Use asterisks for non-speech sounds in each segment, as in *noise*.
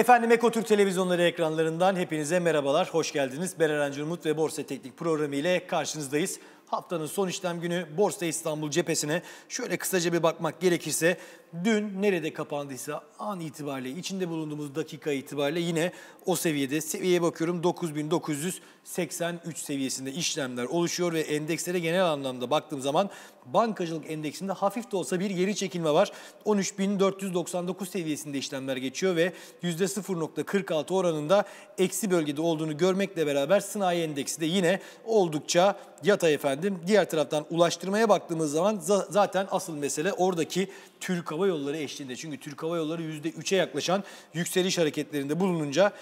Efendim Ekotürk televizyonları ekranlarından hepinize merhabalar, hoş geldiniz. Ben Eren ve Borsa Teknik programı ile karşınızdayız. Haftanın son işlem günü Borsa İstanbul cephesine şöyle kısaca bir bakmak gerekirse dün nerede kapandıysa an itibariyle içinde bulunduğumuz dakika itibariyle yine o seviyede seviyeye bakıyorum 9983 seviyesinde işlemler oluşuyor ve endekslere genel anlamda baktığım zaman bankacılık endeksinde hafif de olsa bir geri çekilme var. 13499 seviyesinde işlemler geçiyor ve %0.46 oranında eksi bölgede olduğunu görmekle beraber sınai endeksi de yine oldukça yatay efendim. Diğer taraftan ulaştırmaya baktığımız zaman zaten asıl mesele oradaki Türk Hava Yolları eşliğinde. Çünkü Türk Hava Yolları %3'e yaklaşan yükseliş hareketlerinde bulununca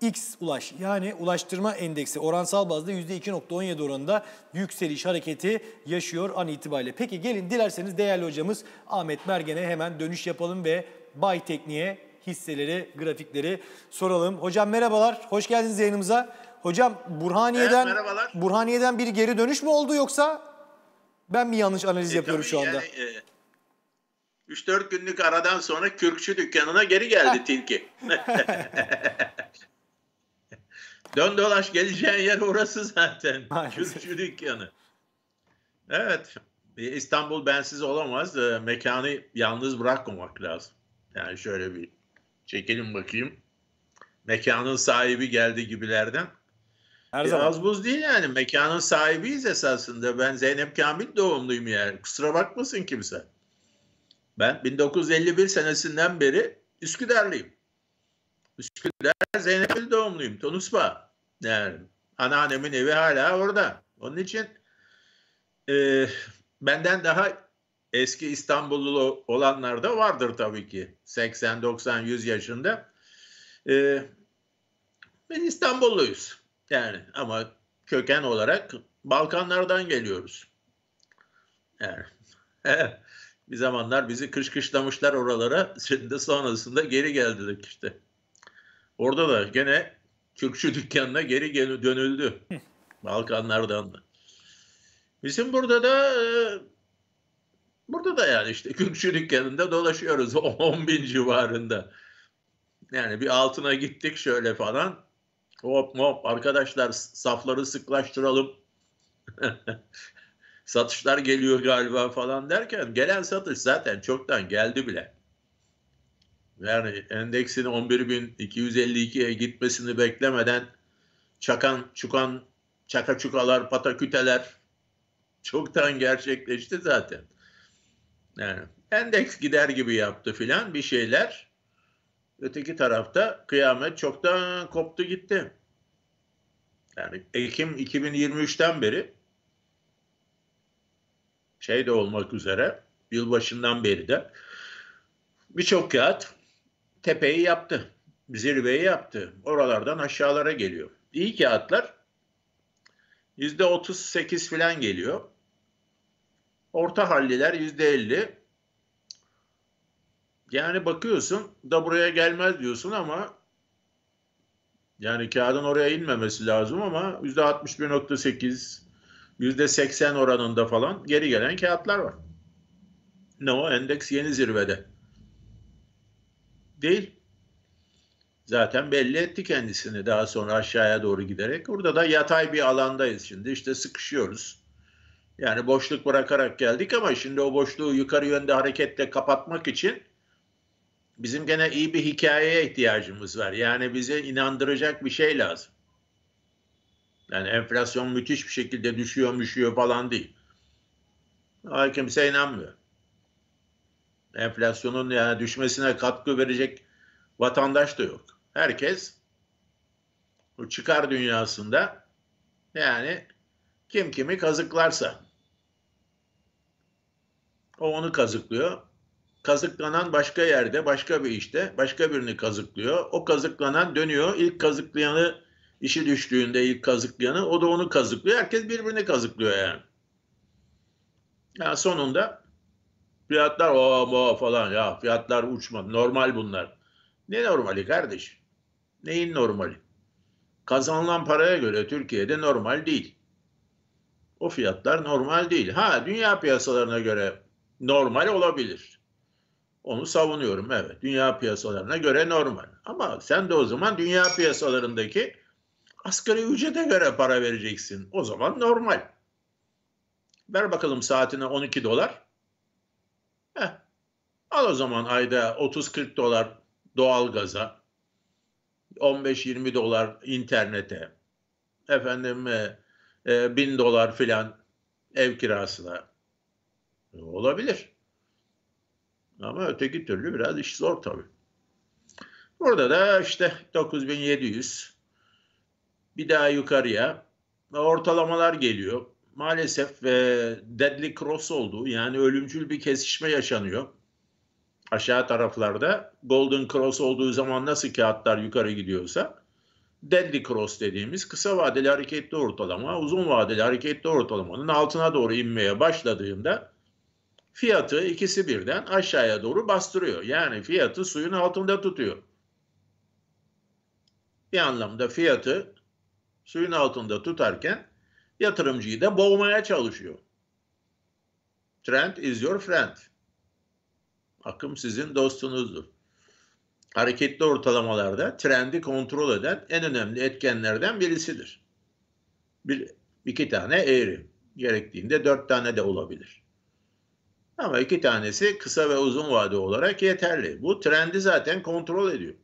X ulaş yani ulaştırma endeksi oransal bazda %2.17 oranında yükseliş hareketi yaşıyor an itibariyle. Peki gelin dilerseniz değerli hocamız Ahmet Mergen'e hemen dönüş yapalım ve Bay Tekniğe hisseleri, grafikleri soralım. Hocam merhabalar, hoş geldiniz yayınımıza. Hocam Burhaniye'den evet, Burhaniye'den bir geri dönüş mü oldu yoksa ben mi yanlış analiz e, yapıyorum şu anda? Yani, e, 3-4 günlük aradan sonra kürkçü dükkanına geri geldi tilki. *laughs* Dön dolaş geleceğin yer orası zaten. *laughs* Kürkçü dükkanı. Evet. E, İstanbul bensiz olamaz. E, mekanı yalnız bırakmamak lazım. Yani şöyle bir çekelim bakayım. Mekanın sahibi geldi gibilerden. Her e, zaman. Az buz değil yani. Mekanın sahibiyiz esasında. Ben Zeynep Kamil doğumluyum yani. Kusura bakmasın kimse. Ben 1951 senesinden beri Üsküdar'lıyım. Üsküdar Zeynep'in doğumluyum. Tonuspa. Yani anneannemin evi hala orada. Onun için e, benden daha eski İstanbullu olanlar da vardır tabii ki. 80, 90, 100 yaşında. E, ben İstanbulluyuz. Yani ama köken olarak Balkanlardan geliyoruz. Yani. *laughs* bir zamanlar bizi kışkışlamışlar oralara. Şimdi sonrasında geri geldik işte. Orada da gene Türkçü dükkanına geri dönüldü. Balkanlardan da. Bizim burada da e, burada da yani işte Kürkçü dükkanında dolaşıyoruz 10 *laughs* bin civarında. Yani bir altına gittik şöyle falan. Hop hop arkadaşlar safları sıklaştıralım. *laughs* Satışlar geliyor galiba falan derken gelen satış zaten çoktan geldi bile. Yani endeksin 11.252'ye gitmesini beklemeden çakan çukan çaka çukalar pataküteler çoktan gerçekleşti zaten. Yani endeks gider gibi yaptı filan bir şeyler. Öteki tarafta kıyamet çoktan koptu gitti. Yani Ekim 2023'ten beri şey de olmak üzere yılbaşından beri de birçok kağıt tepeyi yaptı. Zirveyi yaptı. Oralardan aşağılara geliyor. İyi kağıtlar yüzde 38 filan geliyor. Orta halliler yüzde 50 yani bakıyorsun da buraya gelmez diyorsun ama yani kağıdın oraya inmemesi lazım ama %61.8 %80 oranında falan geri gelen kağıtlar var. Ne o? Endeks yeni zirvede. Değil. Zaten belli etti kendisini daha sonra aşağıya doğru giderek. Burada da yatay bir alandayız şimdi. işte sıkışıyoruz. Yani boşluk bırakarak geldik ama şimdi o boşluğu yukarı yönde hareketle kapatmak için bizim gene iyi bir hikayeye ihtiyacımız var. Yani bize inandıracak bir şey lazım. Yani enflasyon müthiş bir şekilde düşüyor, müşüyor falan değil. Ama kimse inanmıyor. Enflasyonun yani düşmesine katkı verecek vatandaş da yok. Herkes bu çıkar dünyasında yani kim kimi kazıklarsa o onu kazıklıyor kazıklanan başka yerde, başka bir işte, başka birini kazıklıyor. O kazıklanan dönüyor. İlk kazıklayanı işi düştüğünde ilk kazıklayanı o da onu kazıklıyor. Herkes birbirini kazıklıyor yani. Yani sonunda fiyatlar o o falan ya fiyatlar uçmadı. Normal bunlar. Ne normali kardeş? Neyin normali? Kazanılan paraya göre Türkiye'de normal değil. O fiyatlar normal değil. Ha dünya piyasalarına göre normal olabilir. Onu savunuyorum evet. Dünya piyasalarına göre normal. Ama sen de o zaman dünya piyasalarındaki asgari ücrete göre para vereceksin. O zaman normal. Ver bakalım saatine 12 dolar. Heh. Al o zaman ayda 30-40 dolar doğalgaza, 15-20 dolar internete, efendim e, 1000 e, dolar filan ev kirasına. E, olabilir. Ama öteki türlü biraz iş zor tabii. Burada da işte 9700 bir daha yukarıya ortalamalar geliyor. Maalesef e, deadly cross oldu yani ölümcül bir kesişme yaşanıyor. Aşağı taraflarda golden cross olduğu zaman nasıl kağıtlar yukarı gidiyorsa deadly cross dediğimiz kısa vadeli hareketli ortalama uzun vadeli hareketli ortalamanın altına doğru inmeye başladığında fiyatı ikisi birden aşağıya doğru bastırıyor. Yani fiyatı suyun altında tutuyor. Bir anlamda fiyatı suyun altında tutarken yatırımcıyı da boğmaya çalışıyor. Trend is your friend. Akım sizin dostunuzdur. Hareketli ortalamalarda trendi kontrol eden en önemli etkenlerden birisidir. Bir, iki tane eğri. Gerektiğinde dört tane de olabilir. Ama iki tanesi kısa ve uzun vade olarak yeterli. Bu trendi zaten kontrol ediyor.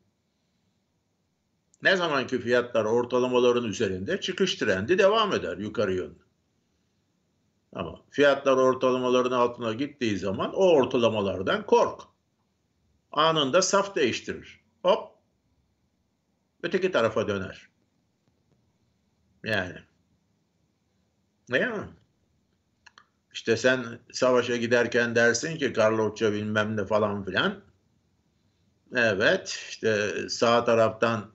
Ne zamanki fiyatlar ortalamaların üzerinde çıkış trendi devam eder yukarı yönlü. Ama fiyatlar ortalamaların altına gittiği zaman o ortalamalardan kork. Anında saf değiştirir. Hop öteki tarafa döner. Yani. Ne yani? İşte sen savaşa giderken dersin ki Karlovça bilmem ne falan filan. Evet işte sağ taraftan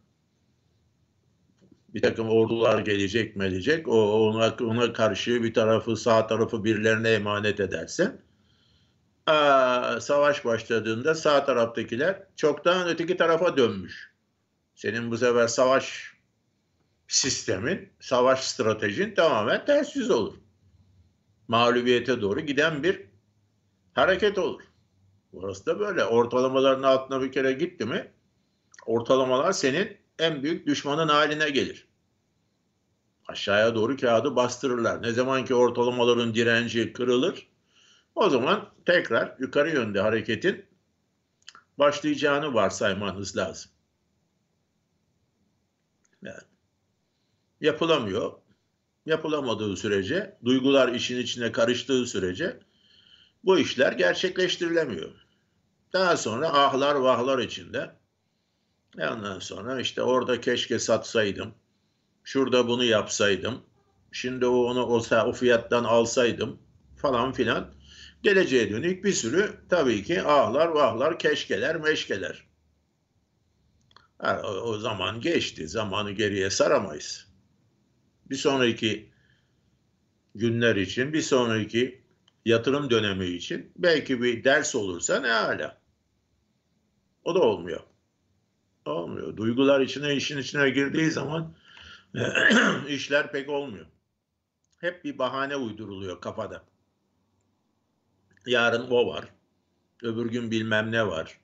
bir takım ordular gelecek melecek. O ona, ona karşı bir tarafı sağ tarafı birilerine emanet edersin. Aa, savaş başladığında sağ taraftakiler çoktan öteki tarafa dönmüş. Senin bu sefer savaş sistemin, savaş stratejin tamamen ters yüz olur mağlubiyete doğru giden bir hareket olur. Burası da böyle. Ortalamaların altına bir kere gitti mi ortalamalar senin en büyük düşmanın haline gelir. Aşağıya doğru kağıdı bastırırlar. Ne zaman ki ortalamaların direnci kırılır o zaman tekrar yukarı yönde hareketin başlayacağını varsaymanız lazım. Yani yapılamıyor yapılamadığı sürece, duygular işin içine karıştığı sürece bu işler gerçekleştirilemiyor. Daha sonra ahlar vahlar içinde ondan sonra işte orada keşke satsaydım, şurada bunu yapsaydım, şimdi o onu o, o fiyattan alsaydım falan filan. Geleceğe dönük bir sürü tabii ki ahlar vahlar keşkeler meşkeler. Yani o zaman geçti. Zamanı geriye saramayız bir sonraki günler için, bir sonraki yatırım dönemi için belki bir ders olursa ne hala. O da olmuyor. Olmuyor. Duygular içine, işin içine girdiği zaman *clears throat* işler pek olmuyor. Hep bir bahane uyduruluyor kafada. Yarın o var. Öbür gün bilmem ne var.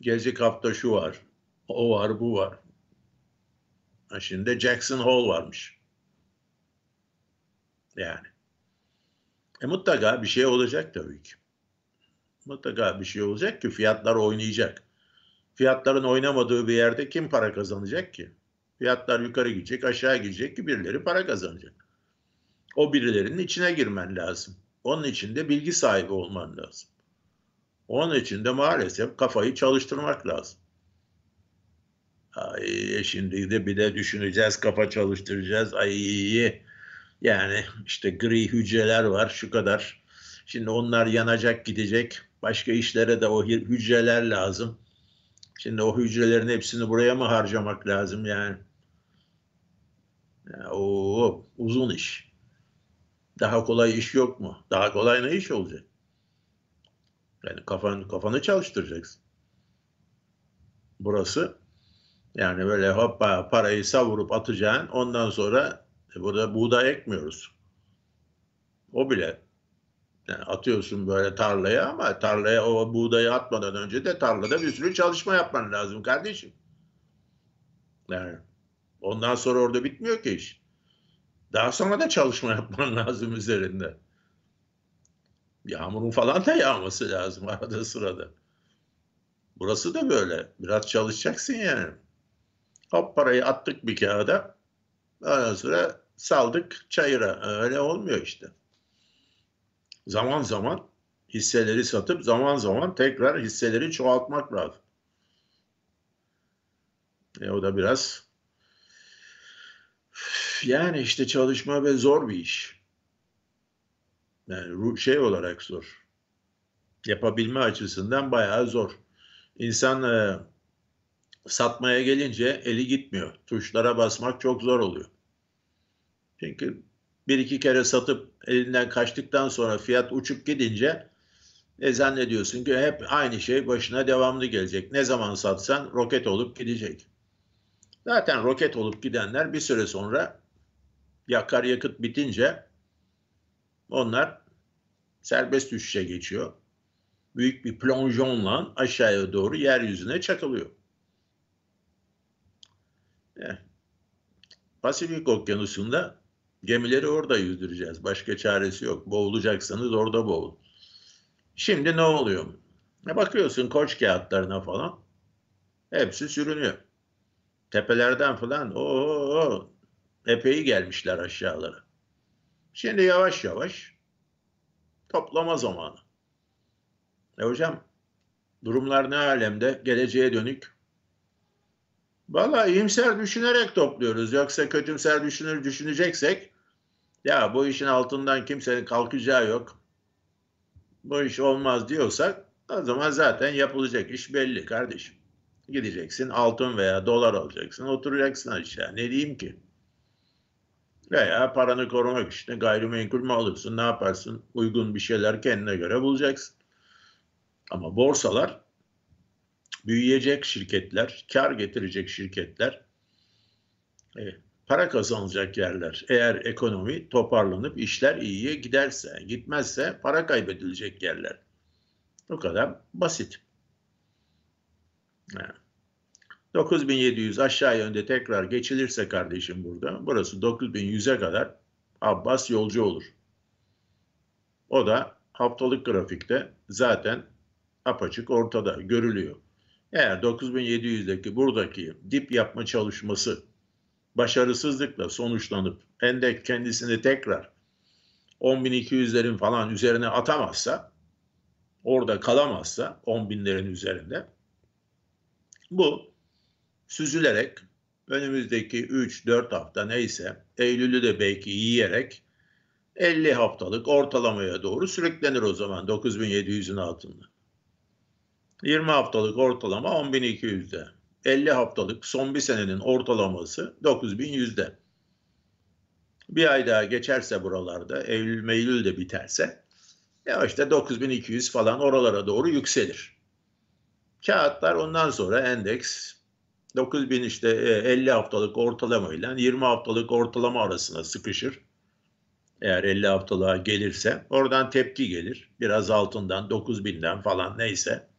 Gelecek hafta şu var. O var, bu var. Şimdi de Jackson Hole varmış. Yani. E mutlaka bir şey olacak tabii ki. Mutlaka bir şey olacak ki fiyatlar oynayacak. Fiyatların oynamadığı bir yerde kim para kazanacak ki? Fiyatlar yukarı gidecek, aşağı gidecek ki birileri para kazanacak. O birilerinin içine girmen lazım. Onun için de bilgi sahibi olman lazım. Onun için de maalesef kafayı çalıştırmak lazım. Ay, şimdi de bir de düşüneceğiz, kafa çalıştıracağız. Ay yani işte gri hücreler var şu kadar. Şimdi onlar yanacak gidecek. Başka işlere de o hücreler lazım. Şimdi o hücrelerin hepsini buraya mı harcamak lazım yani? Ya, o uzun iş. Daha kolay iş yok mu? Daha kolay ne iş olacak? Yani kafan, kafanı çalıştıracaksın. Burası yani böyle hoppa parayı savurup atacağın, Ondan sonra e, burada buğday ekmiyoruz. O bile yani atıyorsun böyle tarlaya ama tarlaya o buğdayı atmadan önce de tarlada bir sürü çalışma yapman lazım kardeşim. Yani ondan sonra orada bitmiyor ki iş. Daha sonra da çalışma *laughs* yapman lazım üzerinde. Yağmurun falan da yağması lazım arada sırada. Burası da böyle. Biraz çalışacaksın yani. Hop parayı attık bir kağıda. Ondan sonra saldık çayıra. Öyle olmuyor işte. Zaman zaman hisseleri satıp zaman zaman tekrar hisseleri çoğaltmak lazım. E o da biraz yani işte çalışma ve zor bir iş. Yani şey olarak zor. Yapabilme açısından bayağı zor. İnsan e, satmaya gelince eli gitmiyor. Tuşlara basmak çok zor oluyor. Çünkü bir iki kere satıp elinden kaçtıktan sonra fiyat uçup gidince ne zannediyorsun ki hep aynı şey başına devamlı gelecek. Ne zaman satsan roket olup gidecek. Zaten roket olup gidenler bir süre sonra yakar yakıt bitince onlar serbest düşüşe geçiyor. Büyük bir plonjonla aşağıya doğru yeryüzüne çakılıyor. Pasifik okyanusunda gemileri orada yüzdüreceğiz. Başka çaresi yok. Boğulacaksanız orada boğul. Şimdi ne oluyor? E, bakıyorsun koç kağıtlarına falan. Hepsi sürünüyor. Tepelerden falan o epey gelmişler aşağılara. Şimdi yavaş yavaş toplama zamanı. E hocam durumlar ne alemde? Geleceğe dönük Valla iyimser düşünerek topluyoruz. Yoksa kötümser düşünür düşüneceksek ya bu işin altından kimsenin kalkacağı yok. Bu iş olmaz diyorsak o zaman zaten yapılacak iş belli kardeşim. Gideceksin altın veya dolar alacaksın oturacaksın aşağı ne diyeyim ki. Veya paranı korumak için gayrimenkul mü alırsın ne yaparsın uygun bir şeyler kendine göre bulacaksın. Ama borsalar büyüyecek şirketler, kar getirecek şirketler, e, para kazanılacak yerler. Eğer ekonomi toparlanıp işler iyiye giderse, gitmezse para kaybedilecek yerler. Bu kadar basit. Evet. 9700 aşağı yönde tekrar geçilirse kardeşim burada, burası 9100'e kadar Abbas yolcu olur. O da haftalık grafikte zaten apaçık ortada görülüyor. Eğer 9700'deki buradaki dip yapma çalışması başarısızlıkla sonuçlanıp endek kendisini tekrar 10.200'lerin falan üzerine atamazsa orada kalamazsa 10.000'lerin üzerinde bu süzülerek önümüzdeki 3-4 hafta neyse Eylül'ü de belki yiyerek 50 haftalık ortalamaya doğru sürüklenir o zaman 9700'ün altında. 20 haftalık ortalama 10.200'de. 50 haftalık son bir senenin ortalaması 9.100'de. Bir ay daha geçerse buralarda, Eylül Meylül de biterse ya işte 9200 falan oralara doğru yükselir. Kağıtlar ondan sonra endeks 9000 işte 50 e, haftalık ortalama ile 20 haftalık ortalama arasına sıkışır. Eğer 50 haftalığa gelirse oradan tepki gelir. Biraz altından 9000'den falan neyse.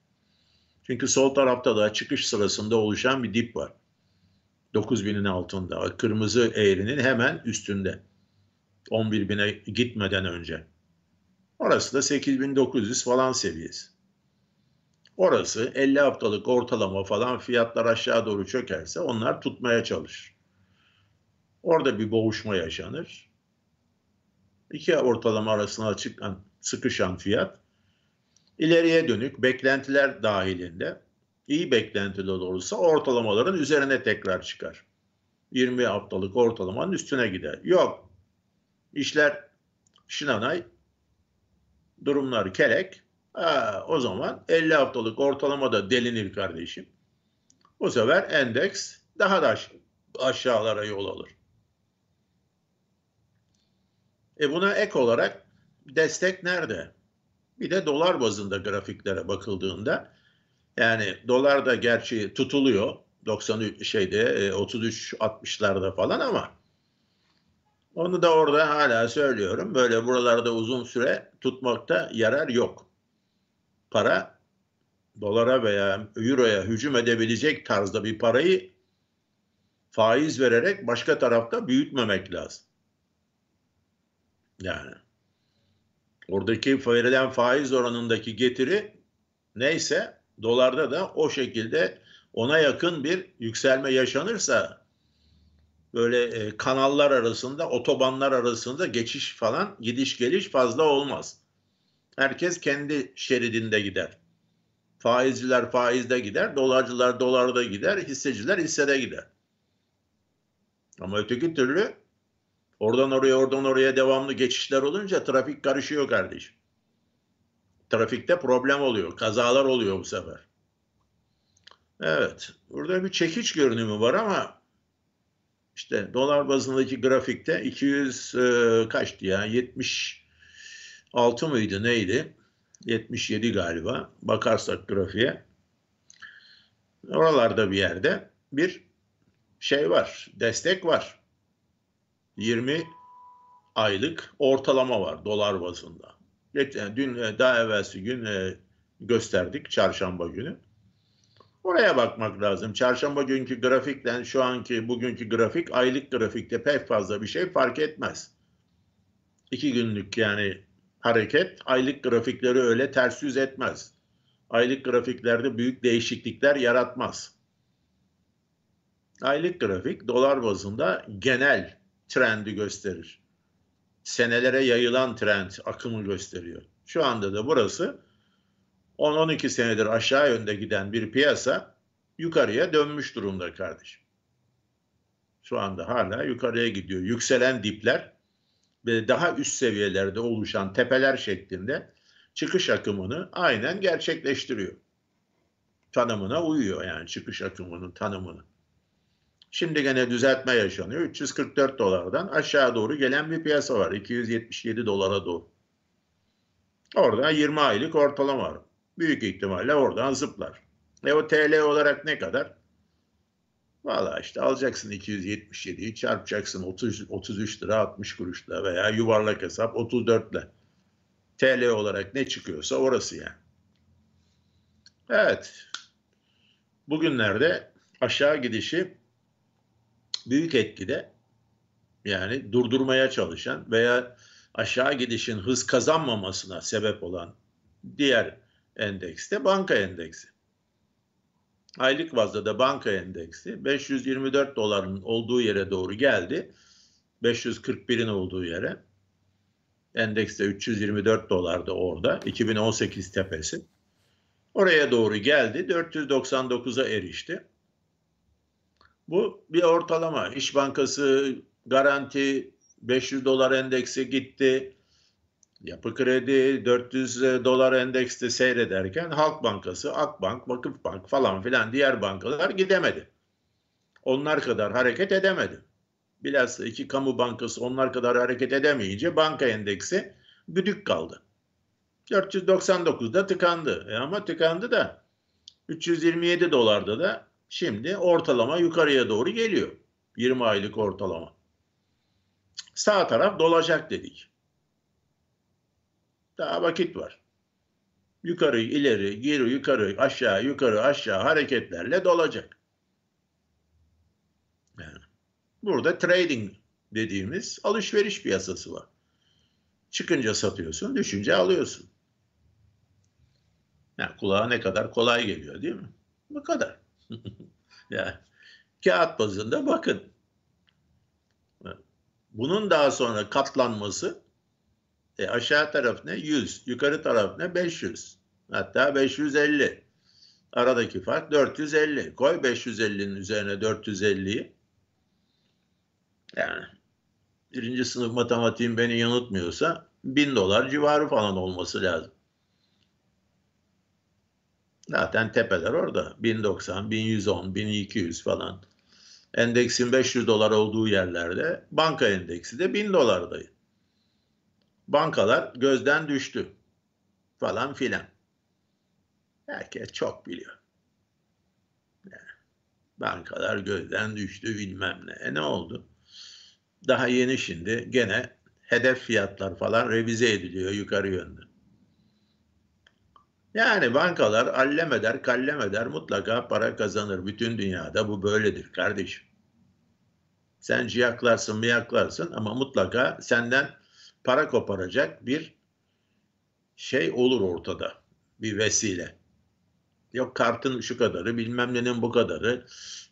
Çünkü sol tarafta da çıkış sırasında oluşan bir dip var. 9000'in altında. Kırmızı eğrinin hemen üstünde. 11.000'e gitmeden önce. Orası da 8900 falan seviyesi. Orası 50 haftalık ortalama falan fiyatlar aşağı doğru çökerse onlar tutmaya çalışır. Orada bir boğuşma yaşanır. İki ortalama arasına çıkan, sıkışan fiyat ileriye dönük beklentiler dahilinde iyi beklentiler olursa ortalamaların üzerine tekrar çıkar. 20 haftalık ortalamanın üstüne gider. Yok. İşler şinanay, durumlar kelek. Ha, o zaman 50 haftalık ortalama da delinir kardeşim. Bu sefer endeks daha da aşağılara yol alır. E buna ek olarak destek nerede? Bir de dolar bazında grafiklere bakıldığında yani dolar da gerçi tutuluyor 90 şeyde 33 e, 60'larda falan ama onu da orada hala söylüyorum. Böyle buralarda uzun süre tutmakta yarar yok. Para dolara veya euroya hücum edebilecek tarzda bir parayı faiz vererek başka tarafta büyütmemek lazım. Yani Oradaki verilen faiz oranındaki getiri neyse dolarda da o şekilde ona yakın bir yükselme yaşanırsa böyle e, kanallar arasında, otobanlar arasında geçiş falan gidiş geliş fazla olmaz. Herkes kendi şeridinde gider. Faizciler faizde gider, dolarcılar dolarda gider, hisseciler hissede gider. Ama öteki türlü Oradan oraya oradan oraya devamlı geçişler olunca trafik karışıyor kardeşim. Trafikte problem oluyor. Kazalar oluyor bu sefer. Evet. Burada bir çekiç görünümü var ama işte dolar bazındaki grafikte 200 e, kaçtı ya? 76 mıydı neydi? 77 galiba. Bakarsak grafiğe. Oralarda bir yerde bir şey var. Destek var. 20 aylık ortalama var dolar bazında. Geçen, dün e, daha evvelsi gün e, gösterdik çarşamba günü. Oraya bakmak lazım. Çarşamba günkü grafikten şu anki bugünkü grafik aylık grafikte pek fazla bir şey fark etmez. İki günlük yani hareket aylık grafikleri öyle ters yüz etmez. Aylık grafiklerde büyük değişiklikler yaratmaz. Aylık grafik dolar bazında genel trendi gösterir. Senelere yayılan trend akımı gösteriyor. Şu anda da burası 10-12 senedir aşağı yönde giden bir piyasa yukarıya dönmüş durumda kardeşim. Şu anda hala yukarıya gidiyor. Yükselen dipler ve daha üst seviyelerde oluşan tepeler şeklinde çıkış akımını aynen gerçekleştiriyor. Tanımına uyuyor yani çıkış akımının tanımını. Şimdi gene düzeltme yaşanıyor. 344 dolardan aşağı doğru gelen bir piyasa var. 277 dolara doğru. Orada 20 aylık ortalama var. Büyük ihtimalle oradan zıplar. E o TL olarak ne kadar? Valla işte alacaksın 277'yi çarpacaksın 30, 33 lira 60 kuruşla veya yuvarlak hesap 34 ile. TL olarak ne çıkıyorsa orası yani. Evet. Bugünlerde aşağı gidişi büyük etkide yani durdurmaya çalışan veya aşağı gidişin hız kazanmamasına sebep olan diğer endekste banka endeksi. Aylık bazda da banka endeksi 524 doların olduğu yere doğru geldi. 541'in olduğu yere. Endekste 324 dolardı orada. 2018 tepesi. Oraya doğru geldi. 499'a erişti. Bu bir ortalama. İş Bankası garanti 500 dolar endeksi gitti. Yapı kredi 400 e, dolar endekste seyrederken Halk Bankası, Akbank, Vakıfbank falan filan diğer bankalar gidemedi. Onlar kadar hareket edemedi. Bilhassa iki kamu bankası onlar kadar hareket edemeyince banka endeksi güdük kaldı. 499'da tıkandı. E ama tıkandı da 327 dolarda da Şimdi ortalama yukarıya doğru geliyor. 20 aylık ortalama. Sağ taraf dolacak dedik. Daha vakit var. Yukarı, ileri, geri, yukarı, aşağı, yukarı, aşağı hareketlerle dolacak. Yani burada trading dediğimiz alışveriş piyasası var. Çıkınca satıyorsun, düşünce alıyorsun. Yani kulağa ne kadar kolay geliyor değil mi? Bu kadar. *laughs* yani kağıt bazında bakın. Bunun daha sonra katlanması e, aşağı taraf ne? 100. Yukarı taraf ne? 500. Hatta 550. Aradaki fark 450. Koy 550'nin üzerine 450'yi. Yani birinci sınıf matematiğim beni yanıltmıyorsa 1000 dolar civarı falan olması lazım. Zaten tepeler orada. 1090, 1110, 1200 falan. Endeksin 500 dolar olduğu yerlerde banka endeksi de 1000 dolardaydı. Bankalar gözden düştü falan filan. Herkes çok biliyor. bankalar gözden düştü bilmem ne. E ne oldu? Daha yeni şimdi gene hedef fiyatlar falan revize ediliyor yukarı yönde. Yani bankalar allem eder, kallem eder mutlaka para kazanır. Bütün dünyada bu böyledir kardeşim. Sen ciyaklarsın, miyaklarsın ama mutlaka senden para koparacak bir şey olur ortada. Bir vesile. Yok kartın şu kadarı, bilmem nenin bu kadarı.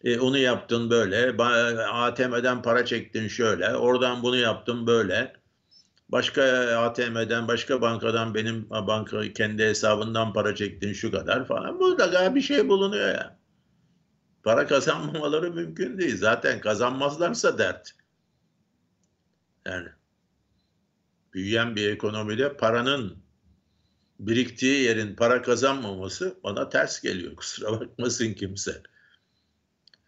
E, onu yaptın böyle, ATM'den para çektin şöyle, oradan bunu yaptın böyle başka ATM'den, başka bankadan benim banka kendi hesabından para çektin şu kadar falan. Burada Mutlaka bir şey bulunuyor ya. Para kazanmamaları mümkün değil. Zaten kazanmazlarsa dert. Yani büyüyen bir ekonomide paranın biriktiği yerin para kazanmaması bana ters geliyor. *laughs* Kusura bakmasın kimse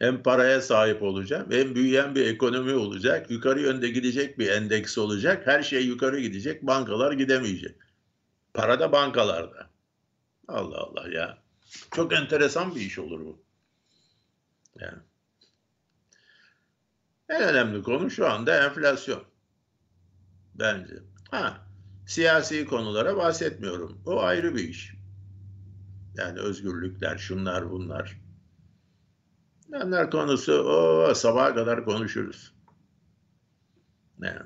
hem paraya sahip olacak, hem büyüyen bir ekonomi olacak. Yukarı yönde gidecek bir endeks olacak. Her şey yukarı gidecek. Bankalar gidemeyecek. Para da bankalarda. Allah Allah ya. Çok enteresan bir iş olur bu. Yani. En önemli konu şu anda enflasyon. Bence. Ha, siyasi konulara bahsetmiyorum. O ayrı bir iş. Yani özgürlükler, şunlar bunlar. Memler konusu o sabaha kadar konuşuruz. Yani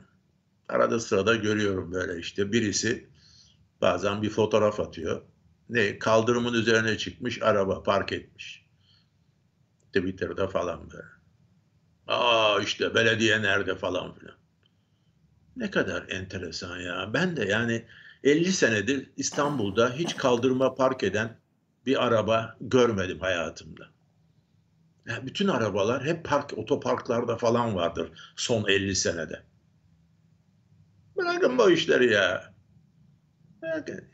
arada sırada görüyorum böyle işte birisi bazen bir fotoğraf atıyor. Ne kaldırımın üzerine çıkmış araba park etmiş. Twitter'da falan böyle. Aa işte belediye nerede falan filan. Ne kadar enteresan ya. Ben de yani 50 senedir İstanbul'da hiç kaldırıma park eden bir araba görmedim hayatımda. Yani bütün arabalar hep park otoparklarda falan vardır son 50 senede. Bırakın bu işleri ya.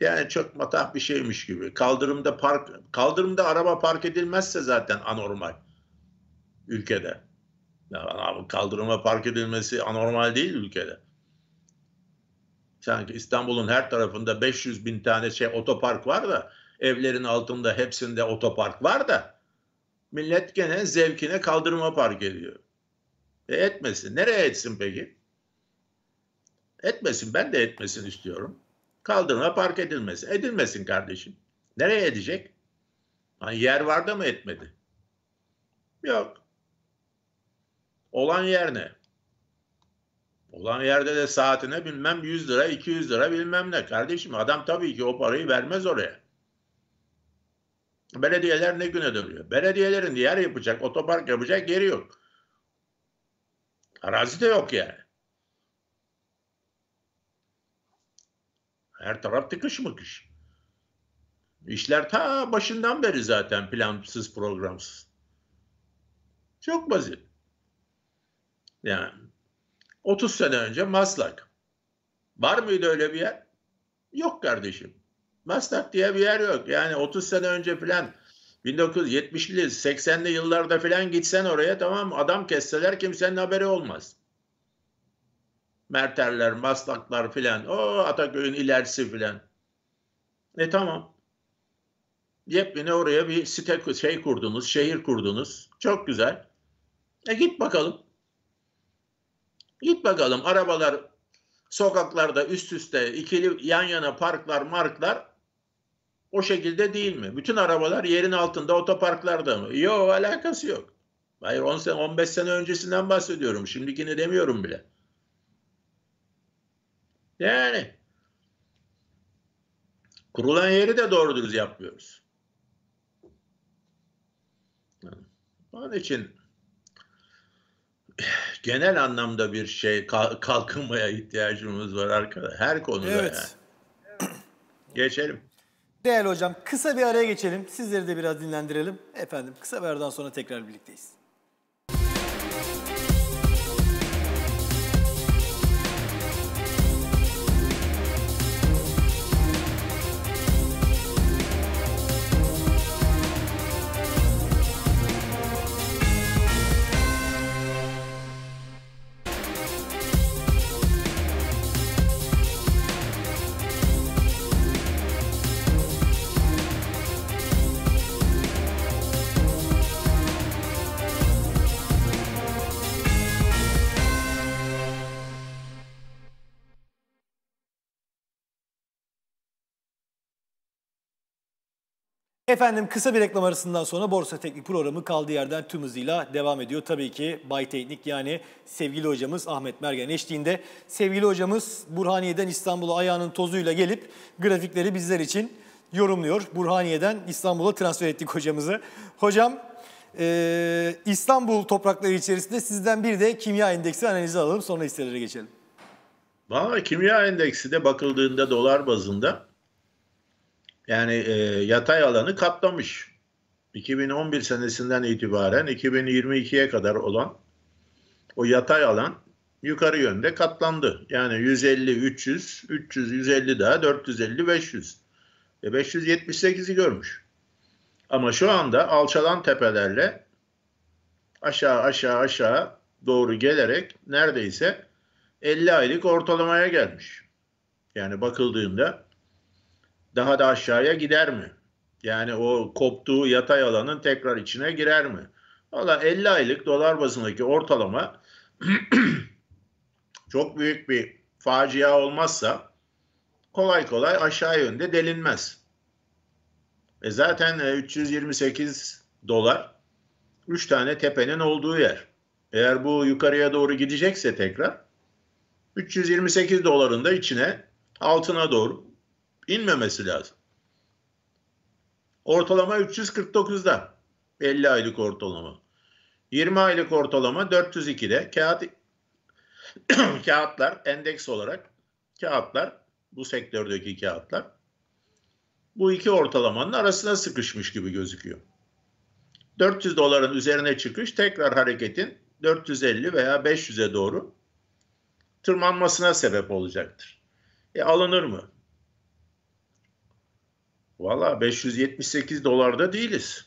Yani çok matah bir şeymiş gibi. Kaldırımda park kaldırımda araba park edilmezse zaten anormal ülkede. Yani kaldırıma park edilmesi anormal değil ülkede. Sanki İstanbul'un her tarafında 500 bin tane şey otopark var da evlerin altında hepsinde otopark var da millet gene zevkine kaldırma park ediyor. E etmesin. Nereye etsin peki? Etmesin. Ben de etmesin istiyorum. Kaldırma park edilmesin. Edilmesin kardeşim. Nereye edecek? Hani yer vardı mı etmedi? Yok. Olan yer ne? Olan yerde de saatine bilmem 100 lira 200 lira bilmem ne. Kardeşim adam tabii ki o parayı vermez oraya. Belediyeler ne güne dönüyor? Belediyelerin yer yapacak, otopark yapacak yeri yok. Arazi de yok yani. Her taraf tıkış mıkış. İşler ta başından beri zaten plansız programsız. Çok basit. Yani 30 sene önce Maslak. Var mıydı öyle bir yer? Yok kardeşim. Maslak diye bir yer yok. Yani 30 sene önce filan 1970'li 80'li yıllarda filan gitsen oraya tamam adam kesseler kimsenin haberi olmaz. Merterler, Maslaklar filan. O Ataköy'ün ilerisi filan. E tamam. Yepyeni oraya bir site şey kurdunuz, şehir kurdunuz. Çok güzel. E git bakalım. Git bakalım. Arabalar sokaklarda üst üste ikili yan yana parklar, marklar o şekilde değil mi? Bütün arabalar yerin altında otoparklarda mı? Yok alakası yok. Hayır 10 sene 15 sene öncesinden bahsediyorum. Şimdikini demiyorum bile. Yani kurulan yeri de doğru dürüst yapmıyoruz. Onun için genel anlamda bir şey kalkınmaya ihtiyacımız var arkadaşlar. Her konuda evet. yani. Geçelim. Değerli hocam kısa bir araya geçelim. Sizleri de biraz dinlendirelim. Efendim kısa bir aradan sonra tekrar birlikteyiz. Efendim kısa bir reklam arasından sonra Borsa Teknik programı kaldığı yerden tüm hızıyla devam ediyor. Tabii ki Bay Teknik yani sevgili hocamız Ahmet Mergen eşliğinde. Sevgili hocamız Burhaniye'den İstanbul'a ayağının tozuyla gelip grafikleri bizler için yorumluyor. Burhaniye'den İstanbul'a transfer ettik hocamızı. Hocam e, İstanbul toprakları içerisinde sizden bir de kimya endeksi analizi alalım sonra hisselere geçelim. Valla kimya endeksi de bakıldığında dolar bazında yani e, yatay alanı katlamış. 2011 senesinden itibaren 2022'ye kadar olan o yatay alan yukarı yönde katlandı. Yani 150, 300, 300, 150 daha 450, 500. E 578'i görmüş. Ama şu anda alçalan tepelerle aşağı aşağı aşağı doğru gelerek neredeyse 50 aylık ortalamaya gelmiş. Yani bakıldığında daha da aşağıya gider mi? Yani o koptuğu yatay alanın tekrar içine girer mi? Valla 50 aylık dolar bazındaki ortalama *clears throat* çok büyük bir facia olmazsa kolay kolay aşağı yönde delinmez. E zaten 328 e, dolar 3 tane tepenin olduğu yer. Eğer bu yukarıya doğru gidecekse tekrar 328 dolarında içine altına doğru inmemesi lazım. Ortalama 349'da 50 aylık ortalama. 20 aylık ortalama 402'de kağıt *clears throat* kağıtlar endeks olarak kağıtlar bu sektördeki kağıtlar bu iki ortalamanın arasına sıkışmış gibi gözüküyor. 400 doların üzerine çıkış tekrar hareketin 450 veya 500'e doğru tırmanmasına sebep olacaktır. E alınır mı? Valla 578 dolarda değiliz.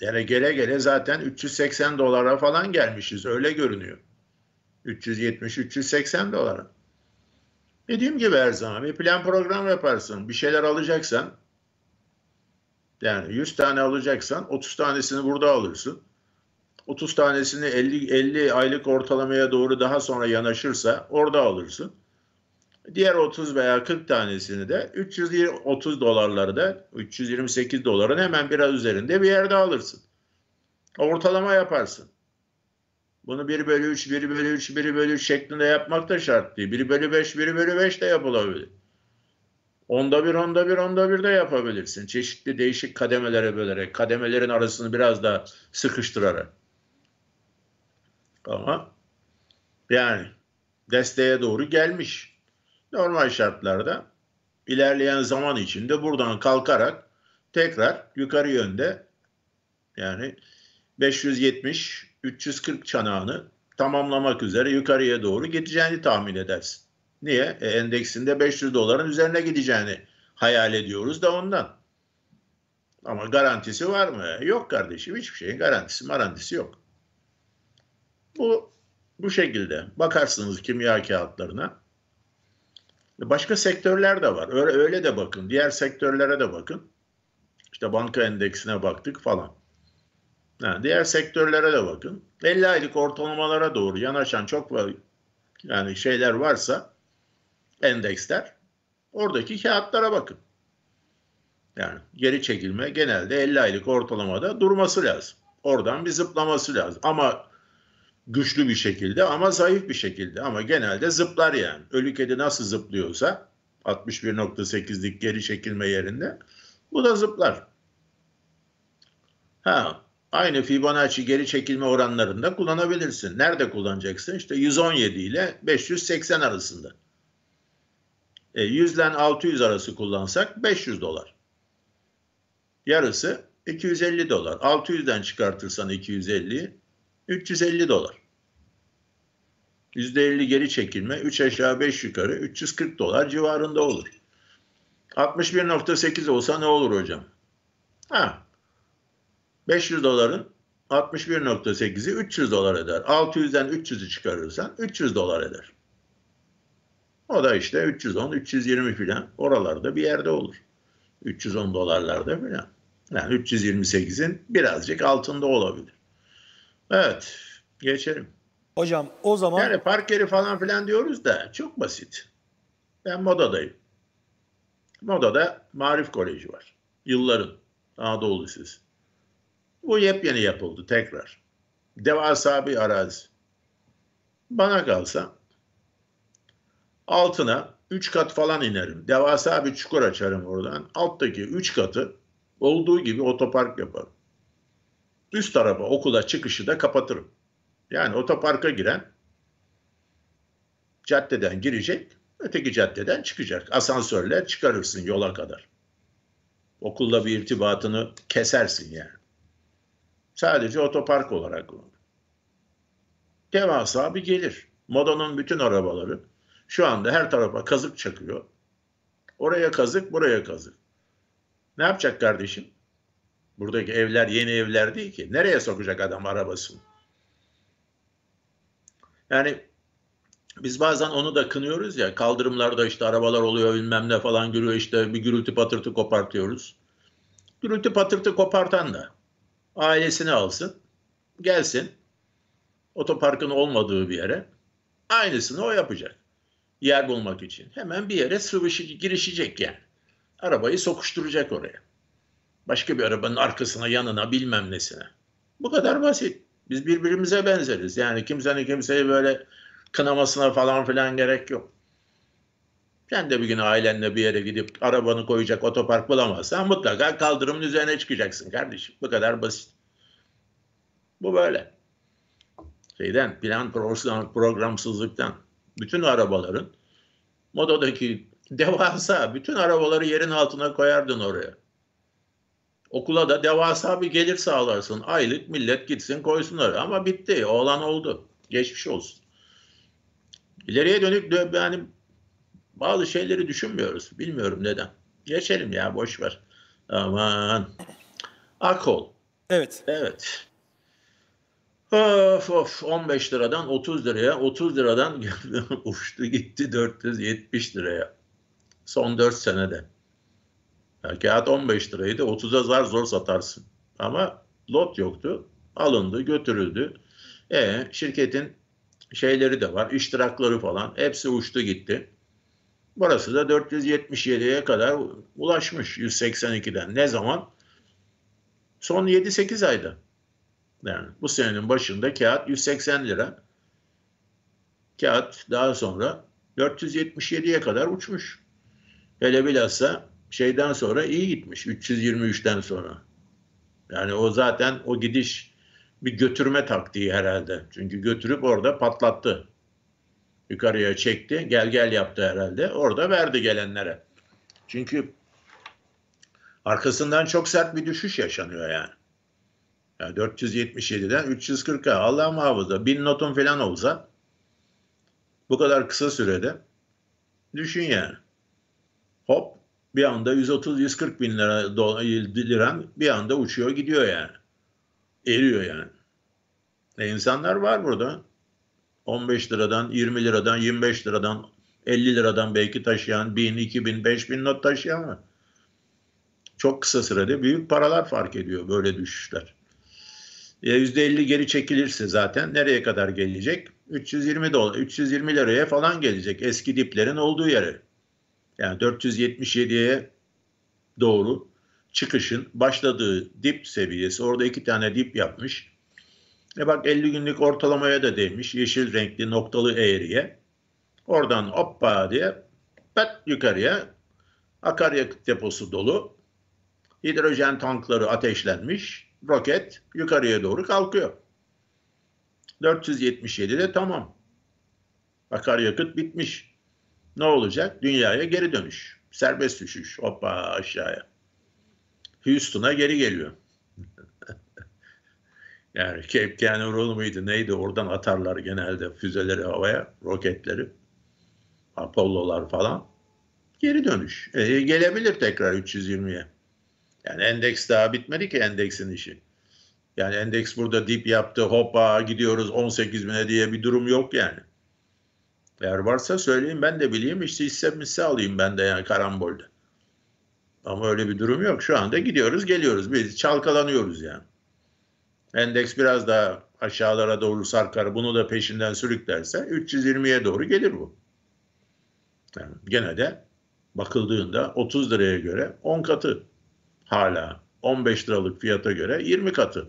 Yani gele gele zaten 380 dolara falan gelmişiz. Öyle görünüyor. 370-380 dolara. Dediğim gibi her zaman bir plan program yaparsın. Bir şeyler alacaksan yani 100 tane alacaksan 30 tanesini burada alırsın. 30 tanesini 50, 50 aylık ortalamaya doğru daha sonra yanaşırsa orada alırsın. Diğer 30 veya 40 tanesini de 330 dolarları da 328 doların hemen biraz üzerinde bir yerde alırsın. Ortalama yaparsın. Bunu 1 bölü 3, 1 bölü 3, 1 bölü 3 şeklinde yapmak da şart değil. 1 bölü 5, 1 bölü 5 de yapılabilir. Onda bir, onda bir, onda bir de yapabilirsin. Çeşitli değişik kademelere bölerek, kademelerin arasını biraz daha sıkıştırarak. Ama yani desteğe doğru gelmiş normal şartlarda ilerleyen zaman içinde buradan kalkarak tekrar yukarı yönde yani 570 340 çanağını tamamlamak üzere yukarıya doğru gideceğini tahmin edersin. Niye? E, endeksinde 500 doların üzerine gideceğini hayal ediyoruz da ondan. Ama garantisi var mı? E, yok kardeşim hiçbir şeyin garantisi marantisi yok. Bu bu şekilde bakarsınız kimya kağıtlarına. Başka sektörler de var. Öyle, öyle de bakın. Diğer sektörlere de bakın. İşte banka endeksine baktık falan. Yani diğer sektörlere de bakın. 50 aylık ortalamalara doğru yanaşan çok yani şeyler varsa endeksler oradaki kağıtlara bakın. Yani geri çekilme genelde 50 aylık ortalamada durması lazım. Oradan bir zıplaması lazım. Ama güçlü bir şekilde ama zayıf bir şekilde ama genelde zıplar yani. Ölü kedi nasıl zıplıyorsa 61.8'lik geri çekilme yerinde bu da zıplar. Ha, aynı Fibonacci geri çekilme oranlarında kullanabilirsin. Nerede kullanacaksın? İşte 117 ile 580 arasında. E, 100 ile 600 arası kullansak 500 dolar. Yarısı 250 dolar. 600'den çıkartırsan 250 350 dolar. %50 geri çekilme 3 aşağı 5 yukarı 340 dolar civarında olur. 61.8 olsa ne olur hocam? Ha. 500 doların 61.8'i 300 dolar eder. 600'den 300'ü çıkarırsan 300 dolar eder. O da işte 310, 320 filan oralarda bir yerde olur. 310 dolarlarda filan. Yani 328'in birazcık altında olabilir. Evet. Geçelim. Hocam o zaman... Yani parkeri falan filan diyoruz da çok basit. Ben Moda'dayım. Moda'da Marif Koleji var. Yılların Anadolu Lisesi. Bu yepyeni yapıldı tekrar. Devasa bir arazi. Bana kalsa altına 3 kat falan inerim. Devasa bir çukur açarım oradan. Alttaki 3 katı olduğu gibi otopark yaparım üst tarafa okula çıkışı da kapatırım. Yani otoparka giren caddeden girecek, öteki caddeden çıkacak. Asansörle çıkarırsın yola kadar. Okulla bir irtibatını kesersin yani. Sadece otopark olarak. Devasa bir gelir. Modanın bütün arabaları şu anda her tarafa kazık çakıyor. Oraya kazık, buraya kazık. Ne yapacak kardeşim? Buradaki evler yeni evler değil ki. Nereye sokacak adam arabasını? Yani biz bazen onu da kınıyoruz ya kaldırımlarda işte arabalar oluyor bilmem ne falan giriyor işte bir gürültü patırtı kopartıyoruz. Gürültü patırtı kopartan da ailesini alsın gelsin otoparkın olmadığı bir yere aynısını o yapacak. Yer bulmak için hemen bir yere sıvışık girişecek yani. Arabayı sokuşturacak oraya. Başka bir arabanın arkasına, yanına, bilmem nesine. Bu kadar basit. Biz birbirimize benzeriz. Yani kimsenin kimseyi böyle kınamasına falan filan gerek yok. Sen de bir gün ailenle bir yere gidip arabanı koyacak otopark bulamazsan mutlaka kaldırımın üzerine çıkacaksın kardeşim. Bu kadar basit. Bu böyle. Şeyden, plan programsızlıktan. Bütün arabaların Modo'daki devasa bütün arabaları yerin altına koyardın oraya. Okula da devasa bir gelir sağlarsın. Aylık millet gitsin koysunlar. Ama bitti. Oğlan oldu. Geçmiş olsun. İleriye dönük yani bazı şeyleri düşünmüyoruz. Bilmiyorum neden. Geçelim ya boş ver. Aman. Akol. Evet. Evet. Of of 15 liradan 30 liraya 30 liradan *laughs* uçtu gitti 470 liraya. Son 4 senede. Yani kağıt 15 liraydı 30'a zar zor satarsın. Ama lot yoktu. Alındı götürüldü. E, şirketin şeyleri de var. iştirakları falan. Hepsi uçtu gitti. Burası da 477'ye kadar ulaşmış 182'den. Ne zaman? Son 7-8 ayda. Yani bu senenin başında kağıt 180 lira. Kağıt daha sonra 477'ye kadar uçmuş. Hele bilhassa şeyden sonra iyi gitmiş. 323'ten sonra. Yani o zaten o gidiş bir götürme taktiği herhalde. Çünkü götürüp orada patlattı. Yukarıya çekti. Gel gel yaptı herhalde. Orada verdi gelenlere. Çünkü arkasından çok sert bir düşüş yaşanıyor yani. yani 477'den 340'a Allah muhafaza bin notun falan olsa bu kadar kısa sürede düşün yani. Hop bir anda 130-140 bin lira dola, bir anda uçuyor gidiyor yani. Eriyor yani. E insanlar var burada. 15 liradan, 20 liradan, 25 liradan, 50 liradan belki taşıyan, 1000, 2000, 5000 not taşıyan mı? Çok kısa sürede büyük paralar fark ediyor böyle düşüşler. E, ya %50 geri çekilirse zaten nereye kadar gelecek? 320 dolar, 320 liraya falan gelecek eski diplerin olduğu yere yani 477'ye doğru çıkışın başladığı dip seviyesi. Orada iki tane dip yapmış. E bak 50 günlük ortalamaya da değmiş. Yeşil renkli noktalı eğriye. Oradan hoppa diye pat yukarıya akaryakıt deposu dolu. Hidrojen tankları ateşlenmiş. Roket yukarıya doğru kalkıyor. 477'de tamam. Akaryakıt bitmiş. Ne olacak? Dünyaya geri dönüş. Serbest düşüş. Hoppa aşağıya. Houston'a geri geliyor. *laughs* yani Cape Canaveral mıydı neydi oradan atarlar genelde füzeleri havaya, roketleri. Apollo'lar falan. Geri dönüş. E, gelebilir tekrar 320'ye. Yani endeks daha bitmedi ki endeksin işi. Yani endeks burada dip yaptı hoppa gidiyoruz 18 bine diye bir durum yok yani. Eğer varsa söyleyin ben de bileyim işte hisse alayım ben de yani karambolde. Ama öyle bir durum yok. Şu anda gidiyoruz geliyoruz. Biz çalkalanıyoruz yani. Endeks biraz daha aşağılara doğru sarkar. Bunu da peşinden sürüklerse 320'ye doğru gelir bu. Yani gene de bakıldığında 30 liraya göre 10 katı hala 15 liralık fiyata göre 20 katı.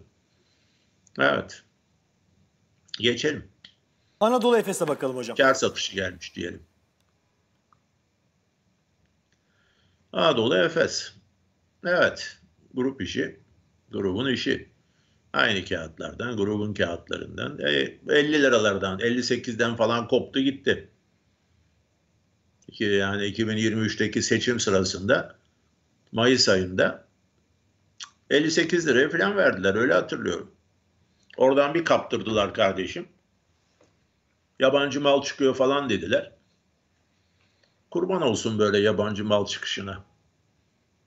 Evet. Geçelim. Anadolu Efes'e bakalım hocam. Kar satışı gelmiş diyelim. Anadolu Efes. Evet. Grup işi. Grubun işi. Aynı kağıtlardan, grubun kağıtlarından. E, 50 liralardan, 58'den falan koptu gitti. Yani 2023'teki seçim sırasında Mayıs ayında 58 liraya falan verdiler öyle hatırlıyorum. Oradan bir kaptırdılar kardeşim. Yabancı mal çıkıyor falan dediler. Kurban olsun böyle yabancı mal çıkışına.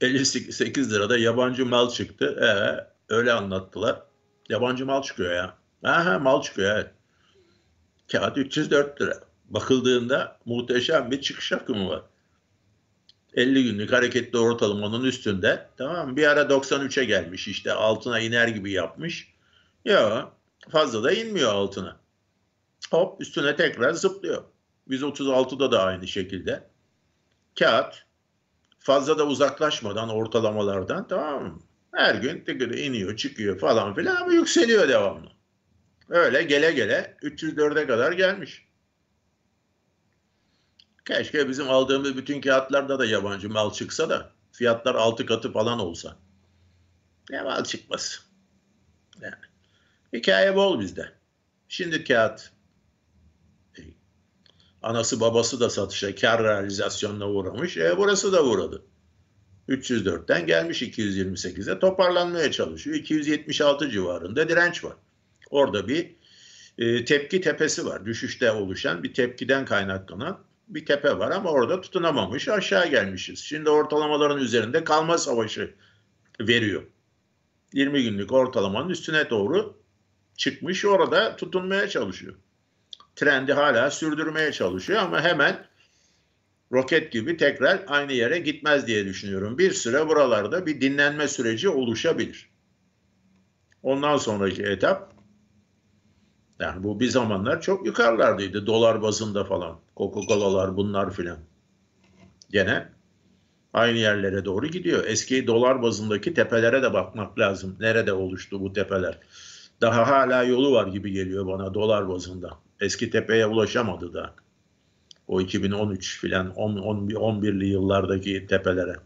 58 lirada yabancı mal çıktı. Ee, öyle anlattılar. Yabancı mal çıkıyor ya. Aha, mal çıkıyor evet. Kağıt 304 lira. Bakıldığında muhteşem bir çıkış akımı var. 50 günlük hareketli ortalamanın üstünde. Tamam Bir ara 93'e gelmiş işte altına iner gibi yapmış. Ya fazla da inmiyor altına hop üstüne tekrar zıplıyor. 136'da da aynı şekilde. Kağıt fazla da uzaklaşmadan ortalamalardan tamam mı? Her gün tıkır iniyor çıkıyor falan filan ama yükseliyor devamlı. Öyle gele gele 304'e kadar gelmiş. Keşke bizim aldığımız bütün kağıtlarda da yabancı mal çıksa da fiyatlar altı katı falan olsa. Ne mal çıkması. Yani. Hikaye bol bizde. Şimdi kağıt Anası babası da satışa kar realizasyonuna uğramış. E burası da uğradı. 304'ten gelmiş 228'e toparlanmaya çalışıyor. 276 civarında direnç var. Orada bir e, tepki tepesi var. Düşüşte oluşan bir tepkiden kaynaklanan bir tepe var ama orada tutunamamış aşağı gelmişiz. Şimdi ortalamaların üzerinde kalma savaşı veriyor. 20 günlük ortalamanın üstüne doğru çıkmış orada tutunmaya çalışıyor trendi hala sürdürmeye çalışıyor ama hemen roket gibi tekrar aynı yere gitmez diye düşünüyorum. Bir süre buralarda bir dinlenme süreci oluşabilir. Ondan sonraki etap yani bu bir zamanlar çok yukarılardaydı dolar bazında falan. Coca-Cola'lar bunlar filan. Gene aynı yerlere doğru gidiyor. Eski dolar bazındaki tepelere de bakmak lazım. Nerede oluştu bu tepeler? Daha hala yolu var gibi geliyor bana dolar bazında. Eski tepeye ulaşamadı da. O 2013 filan 11'li yıllardaki tepelere.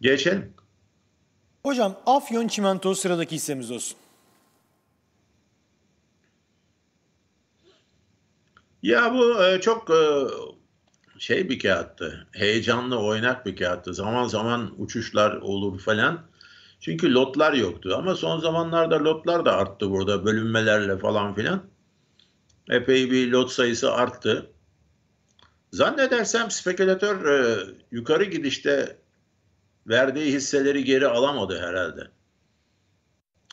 Geçelim. Hocam Afyon Çimento sıradaki hissemiz olsun. Ya bu e, çok e, şey bir kağıttı. Heyecanlı, oynak bir kağıttı. Zaman zaman uçuşlar olur falan. Çünkü lotlar yoktu ama son zamanlarda lotlar da arttı burada bölünmelerle falan filan. Epey bir lot sayısı arttı. Zannedersem spekülatör e, yukarı gidişte verdiği hisseleri geri alamadı herhalde.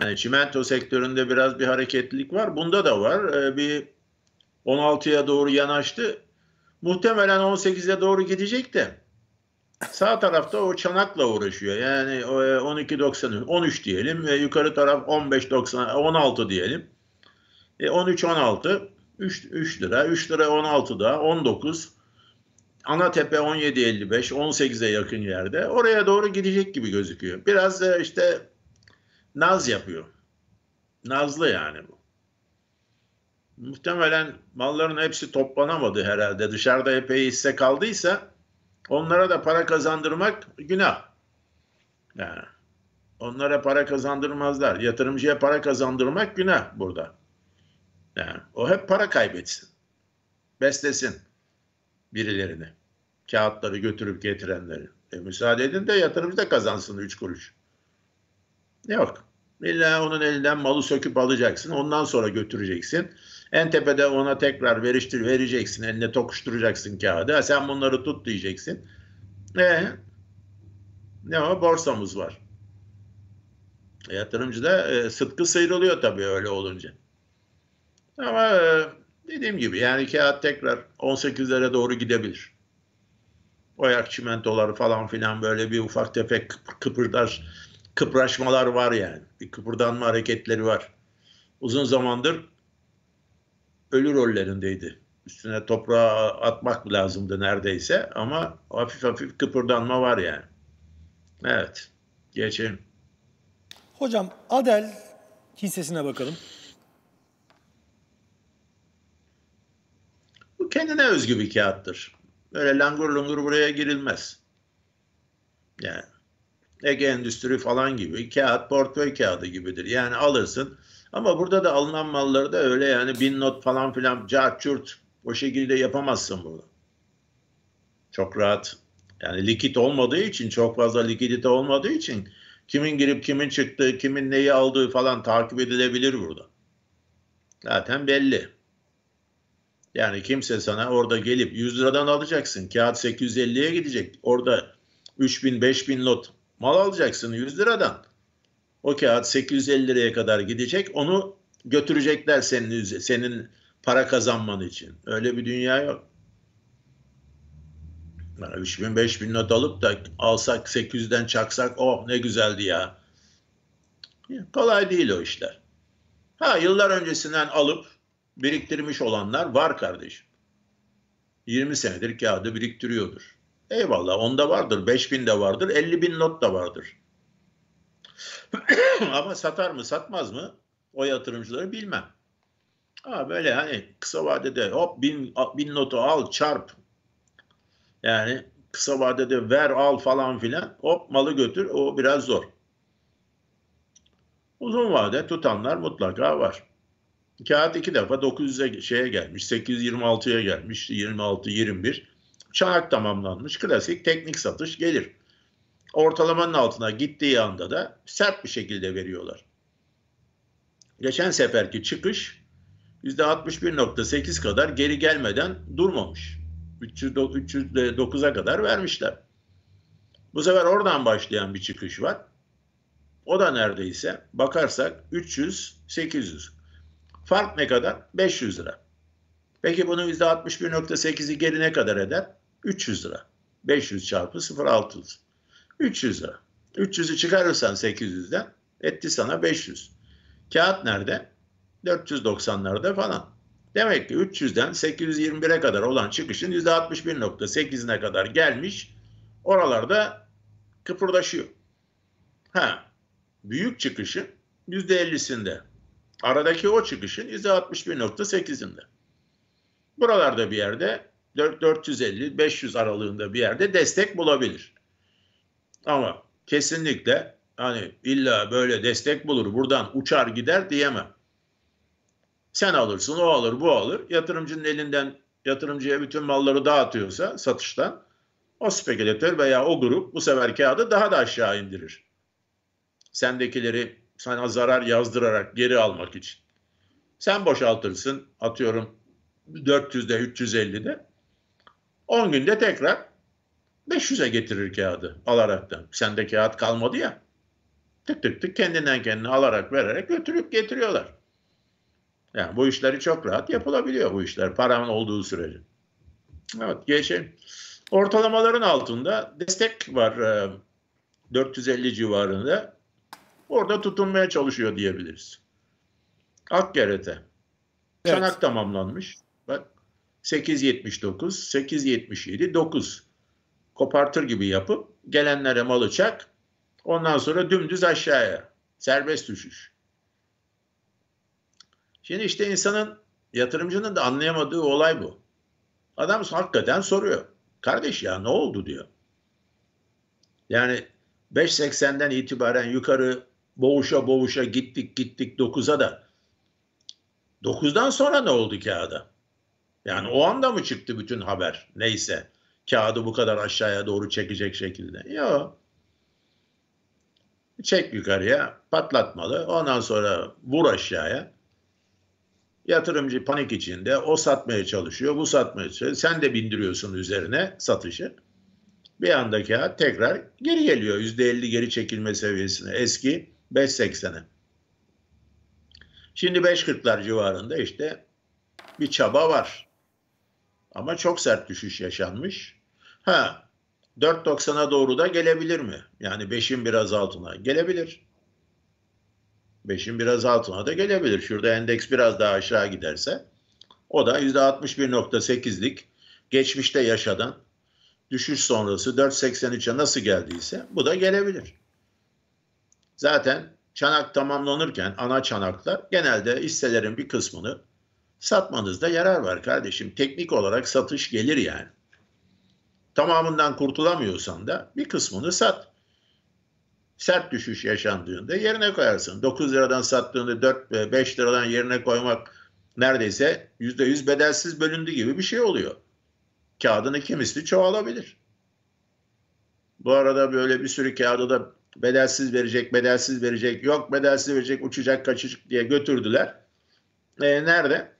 Yani çimento sektöründe biraz bir hareketlilik var. Bunda da var. E, bir 16'ya doğru yanaştı. Muhtemelen 18'e doğru gidecek de sağ tarafta o çanakla uğraşıyor. Yani 12.90 e, 13 diyelim ve yukarı taraf 15.90 16 diyelim. E 13 16 3, 3 lira, 3 lira 16'da, 19. Anatepe 17.55, 18'e yakın yerde. Oraya doğru gidecek gibi gözüküyor. Biraz işte naz yapıyor. Nazlı yani bu. Muhtemelen malların hepsi toplanamadı herhalde. Dışarıda epey hisse kaldıysa onlara da para kazandırmak günah. Yani onlara para kazandırmazlar. Yatırımcıya para kazandırmak günah burada. Yani o hep para kaybetsin. Beslesin birilerini. Kağıtları götürüp getirenleri. E, müsaade edin de yatırımcı da kazansın üç kuruş. Yok. İlla onun elinden malı söküp alacaksın. Ondan sonra götüreceksin. En tepede ona tekrar veriştir vereceksin. Eline tokuşturacaksın kağıdı. Ha, sen bunları tut diyeceksin. E ne o borsamız var. E, yatırımcı da e, sıtkı sıyrılıyor tabii öyle olunca. Ama e, dediğim gibi yani kağıt tekrar 18'lere doğru gidebilir. Oyak çimentoları falan filan böyle bir ufak tefek kıpırdar, kıpraşmalar var yani. Bir kıpırdanma hareketleri var. Uzun zamandır ölü rollerindeydi. Üstüne toprağa atmak lazımdı neredeyse ama hafif hafif kıpırdanma var yani. Evet. Geçelim. Hocam Adel hissesine bakalım. kendine özgü bir kağıttır. Böyle langur lungur buraya girilmez. Yani Ege Endüstri falan gibi kağıt portföy kağıdı gibidir. Yani alırsın ama burada da alınan malları da öyle yani bin not falan filan cart çurt o şekilde yapamazsın bunu. Çok rahat. Yani likit olmadığı için çok fazla likidite olmadığı için kimin girip kimin çıktığı, kimin neyi aldığı falan takip edilebilir burada. Zaten belli. Yani kimse sana orada gelip 100 liradan alacaksın. Kağıt 850'ye gidecek. Orada 3000 5000 lot mal alacaksın 100 liradan. O kağıt 850 liraya kadar gidecek. Onu götürecekler senin senin para kazanman için. Öyle bir dünya yok. Yani 3000 5000 lot alıp da alsak 800'den çaksak oh ne güzeldi ya. Kolay değil o işler. Ha yıllar öncesinden alıp biriktirmiş olanlar var kardeşim. 20 senedir kağıdı biriktiriyordur. Eyvallah onda vardır, 5 bin de vardır, 50 bin not da vardır. *clears throat* Ama satar mı satmaz mı o yatırımcıları bilmem. Ha böyle hani kısa vadede hop bin, bin notu al çarp. Yani kısa vadede ver al falan filan hop malı götür o biraz zor. Uzun vade tutanlar mutlaka var. Kağıt iki defa 900'e şeye gelmiş, 826'ya gelmiş, 26, 21. Çağat tamamlanmış. Klasik teknik satış gelir. Ortalamanın altına gittiği anda da sert bir şekilde veriyorlar. Geçen seferki çıkış %61.8 kadar geri gelmeden durmamış. 309'a kadar vermişler. Bu sefer oradan başlayan bir çıkış var. O da neredeyse bakarsak 300-800. Fark ne kadar? 500 lira. Peki bunun %61.8'i geri ne kadar eder? 300 lira. 500 çarpı 0.600. 300 lira. 300'ü çıkarırsan 800'den etti sana 500. Kağıt nerede? 490'larda falan. Demek ki 300'den 821'e kadar olan çıkışın %61.8'ine kadar gelmiş. Oralarda kıpırdaşıyor. Ha, büyük çıkışın %50'sinde Aradaki o çıkışın %61.8'inde. Buralarda bir yerde 450-500 aralığında bir yerde destek bulabilir. Ama kesinlikle hani illa böyle destek bulur buradan uçar gider diyemem. Sen alırsın o alır bu alır. Yatırımcının elinden yatırımcıya bütün malları dağıtıyorsa satıştan o spekülatör veya o grup bu sefer kağıdı daha da aşağı indirir. Sendekileri sana zarar yazdırarak geri almak için. Sen boşaltırsın atıyorum 400'de 350'de 10 günde tekrar 500'e getirir kağıdı alaraktan. Sende kağıt kalmadı ya. Tık tık tık kendinden kendine alarak vererek götürüp getiriyorlar. Yani bu işleri çok rahat yapılabiliyor bu işler paranın olduğu sürece. Evet geçelim. Ortalamaların altında destek var 450 e, civarında. Orada tutunmaya çalışıyor diyebiliriz. Akgerete. Evet. Çanak tamamlanmış. Bak 879, 877, 9. Kopartır gibi yapıp gelenlere mal çak. Ondan sonra dümdüz aşağıya. Serbest düşüş. Şimdi işte insanın yatırımcının da anlayamadığı olay bu. Adam hakikaten soruyor. Kardeş ya ne oldu diyor. Yani 5.80'den itibaren yukarı boğuşa boğuşa gittik gittik 9'a da. 9'dan sonra ne oldu kağıda? Yani o anda mı çıktı bütün haber? Neyse. Kağıdı bu kadar aşağıya doğru çekecek şekilde. Yok. Çek yukarıya, patlatmalı. Ondan sonra vur aşağıya. Yatırımcı panik içinde. O satmaya çalışıyor, bu satmaya çalışıyor. Sen de bindiriyorsun üzerine satışı. Bir andaki kağıt tekrar geri geliyor. %50 geri çekilme seviyesine. Eski 5.80'e. Şimdi 5.40'lar civarında işte bir çaba var. Ama çok sert düşüş yaşanmış. Ha 4.90'a doğru da gelebilir mi? Yani 5'in biraz altına gelebilir. 5'in biraz altına da gelebilir. Şurada endeks biraz daha aşağı giderse o da %61.8'lik geçmişte yaşanan düşüş sonrası 4.83'e nasıl geldiyse bu da gelebilir zaten çanak tamamlanırken ana çanaklar genelde hisselerin bir kısmını satmanızda yarar var kardeşim. Teknik olarak satış gelir yani. Tamamından kurtulamıyorsan da bir kısmını sat. Sert düşüş yaşandığında yerine koyarsın. 9 liradan sattığında 4 ve 5 liradan yerine koymak neredeyse %100 bedelsiz bölündü gibi bir şey oluyor. Kağıdın iki misli çoğalabilir. Bu arada böyle bir sürü kağıda da bedelsiz verecek, bedelsiz verecek, yok bedelsiz verecek, uçacak, kaçacak diye götürdüler. E, nerede?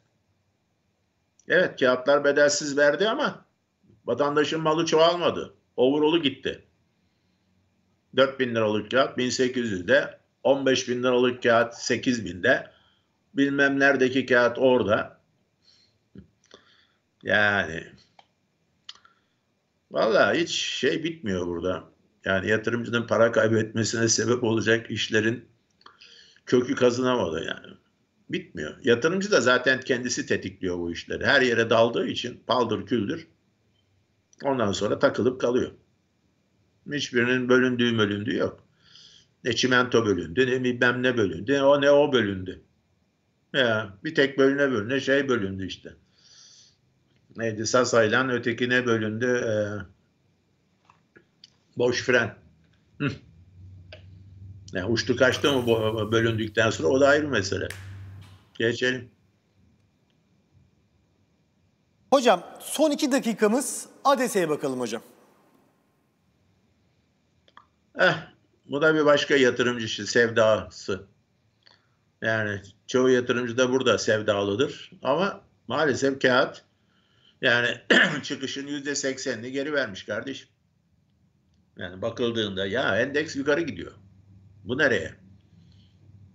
Evet kağıtlar bedelsiz verdi ama vatandaşın malı çoğalmadı. Overall'u gitti. 4 bin liralık kağıt 1800'de, 15 bin liralık kağıt 8000'de. bilmem neredeki kağıt orada. Yani valla hiç şey bitmiyor burada. Yani yatırımcının para kaybetmesine sebep olacak işlerin kökü kazınamadı yani. Bitmiyor. Yatırımcı da zaten kendisi tetikliyor bu işleri. Her yere daldığı için paldır küldür ondan sonra takılıp kalıyor. Hiçbirinin bölündüğü bölündüğü yok. Ne çimento bölündü, ne bilmem ne bölündü, ne o ne o bölündü. Ya, bir tek bölüne bölüne şey bölündü işte. Neydi Sasay'la ötekine bölündü. Ee, Boş fren. Hı. Yani e, uçtu kaçtı mı bölündükten sonra o da ayrı mesele. Geçelim. Hocam son iki dakikamız ADS'ye bakalım hocam. Eh, bu da bir başka yatırımcı işi, sevdası. Yani çoğu yatırımcı da burada sevdalıdır. Ama maalesef kağıt yani *clears throat* çıkışın yüzde seksenini geri vermiş kardeşim. Yani bakıldığında ya endeks yukarı gidiyor. Bu nereye?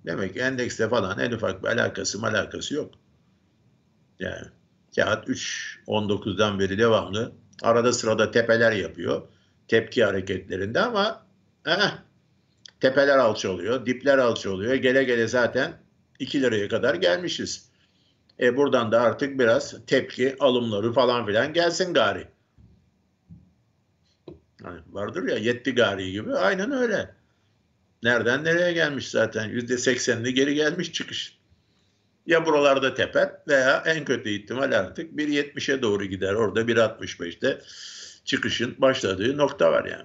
Demek ki endekste falan en ufak bir alakası alakası yok. Yani kağıt 3.19'dan beri devamlı arada sırada tepeler yapıyor. Tepki hareketlerinde ama eh, tepeler alçalıyor, dipler alçalıyor. Gele gele zaten 2 liraya kadar gelmişiz. E buradan da artık biraz tepki, alımları falan filan gelsin gari. Yani vardır ya yetti gari gibi aynen öyle. Nereden nereye gelmiş zaten yüzde seksenli geri gelmiş çıkış. Ya buralarda teper veya en kötü ihtimal artık bir yetmişe doğru gider. Orada bir altmış beşte çıkışın başladığı nokta var yani.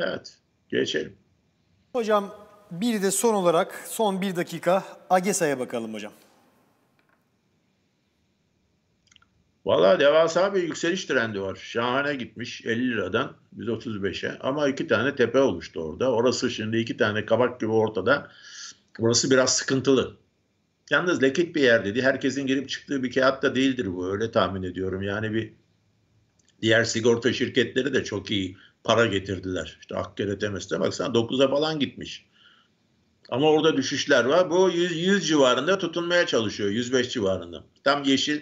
Evet geçelim. Hocam bir de son olarak son bir dakika AGESA'ya bakalım hocam. Valla devasa bir yükseliş trendi var. Şahane gitmiş 50 liradan 135'e ama iki tane tepe oluştu orada. Orası şimdi iki tane kabak gibi ortada. Burası biraz sıkıntılı. Yalnız lekit bir yer dedi. Herkesin girip çıktığı bir kağıt da değildir bu öyle tahmin ediyorum. Yani bir diğer sigorta şirketleri de çok iyi para getirdiler. İşte Akkere Temes'te baksana 9'a falan gitmiş. Ama orada düşüşler var. Bu 100, 100 civarında tutunmaya çalışıyor. 105 civarında. Tam yeşil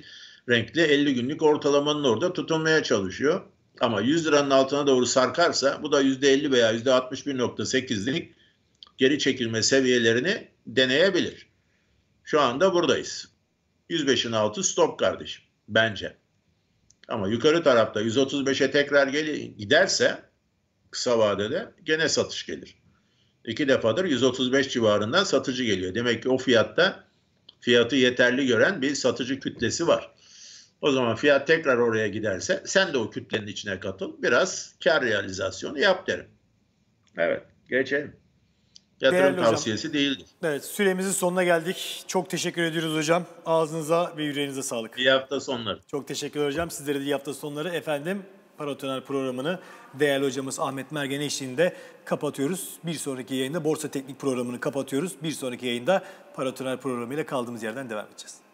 renkli 50 günlük ortalamanın orada tutunmaya çalışıyor. Ama 100 liranın altına doğru sarkarsa bu da %50 veya %61.8'lik geri çekilme seviyelerini deneyebilir. Şu anda buradayız. 105'in altı stop kardeşim bence. Ama yukarı tarafta 135'e tekrar gel giderse kısa vadede gene satış gelir. İki defadır 135 civarından satıcı geliyor. Demek ki o fiyatta fiyatı yeterli gören bir satıcı kütlesi var. O zaman fiyat tekrar oraya giderse sen de o kütlenin içine katıl. Biraz kar realizasyonu yap derim. Evet geçelim. Yatırım Değerli tavsiyesi hocam. değildir. Evet süremizin sonuna geldik. Çok teşekkür ediyoruz hocam. Ağzınıza ve yüreğinize sağlık. İyi hafta sonları. Çok teşekkür hocam. Sizlere de iyi hafta sonları. Efendim Paratoner programını değerli hocamız Ahmet Mergen eşliğinde kapatıyoruz. Bir sonraki yayında Borsa Teknik programını kapatıyoruz. Bir sonraki yayında Paratoner programıyla kaldığımız yerden devam edeceğiz.